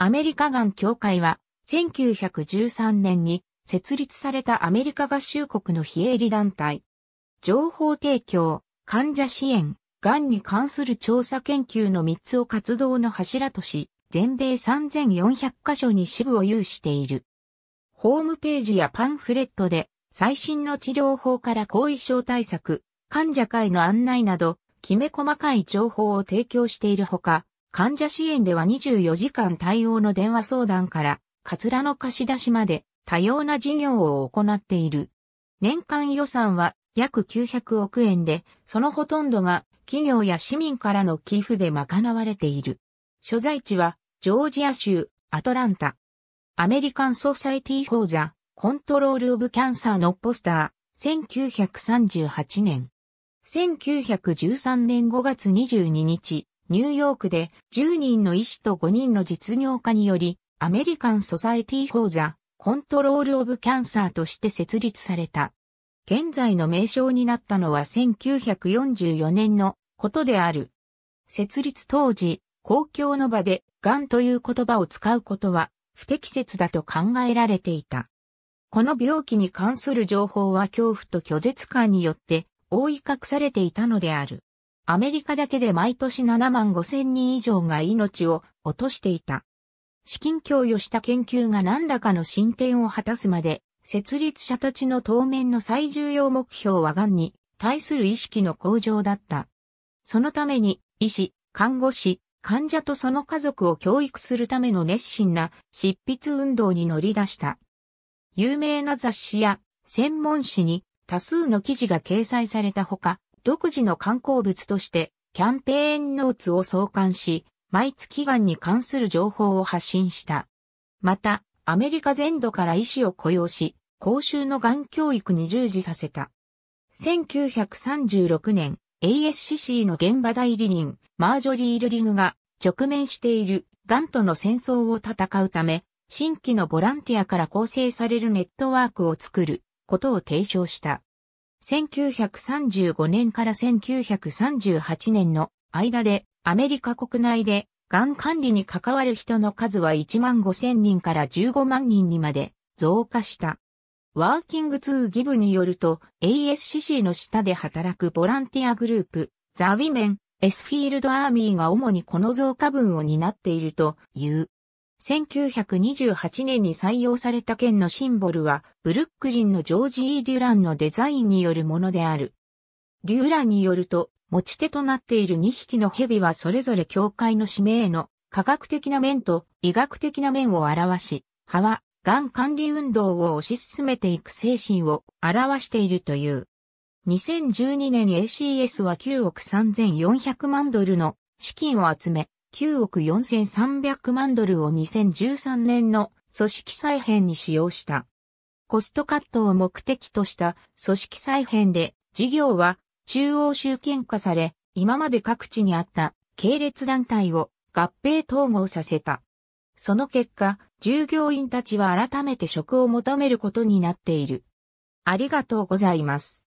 アメリカガン協会は、1913年に設立されたアメリカ合衆国の非営利団体。情報提供、患者支援、がんに関する調査研究の3つを活動の柱とし、全米3400カ所に支部を有している。ホームページやパンフレットで、最新の治療法から後遺症対策、患者会の案内など、きめ細かい情報を提供しているほか、患者支援では24時間対応の電話相談から、カツラの貸し出しまで多様な事業を行っている。年間予算は約900億円で、そのほとんどが企業や市民からの寄付で賄われている。所在地はジョージア州アトランタ。アメリカンソサイティフォーザ、コントロールオブキャンサーのポスター、1938年。1913年5月22日、ニューヨークで10人の医師と5人の実業家により、アメリカン・ソサエティ・フォー・ザ・コントロール・オブ・キャンサーとして設立された。現在の名称になったのは1944年のことである。設立当時、公共の場で、んという言葉を使うことは不適切だと考えられていた。この病気に関する情報は恐怖と拒絶感によって覆い隠されていたのである。アメリカだけで毎年7万5千人以上が命を落としていた。資金供与した研究が何らかの進展を果たすまで、設立者たちの当面の最重要目標は癌に対する意識の向上だった。そのために、医師、看護師、患者とその家族を教育するための熱心な執筆運動に乗り出した。有名な雑誌や専門誌に多数の記事が掲載されたほか、独自の観光物としてキャンペーンノーツを創刊し、毎月がんに関する情報を発信した。また、アメリカ全土から医師を雇用し、公衆のがん教育に従事させた。1936年、ASCC の現場代理人、マージョリー・ルリグが直面しているがんとの戦争を戦うため、新規のボランティアから構成されるネットワークを作ることを提唱した。1935年から1938年の間でアメリカ国内でがん管理に関わる人の数は1万5千人から15万人にまで増加した。ワーキングツーギブによると ASCC の下で働くボランティアグループザ・ウィメン・エスフィールド・アーミーが主にこの増加分を担っているという。1928年に採用された県のシンボルは、ブルックリンのジョージ・ E・ デュランのデザインによるものである。デュランによると、持ち手となっている2匹の蛇はそれぞれ教会の使命の科学的な面と医学的な面を表し、歯は、がん管理運動を推し進めていく精神を表しているという。2012年 ACS は9億3400万ドルの資金を集め、9億4300万ドルを2013年の組織再編に使用した。コストカットを目的とした組織再編で事業は中央集権化され、今まで各地にあった系列団体を合併統合させた。その結果、従業員たちは改めて職を求めることになっている。ありがとうございます。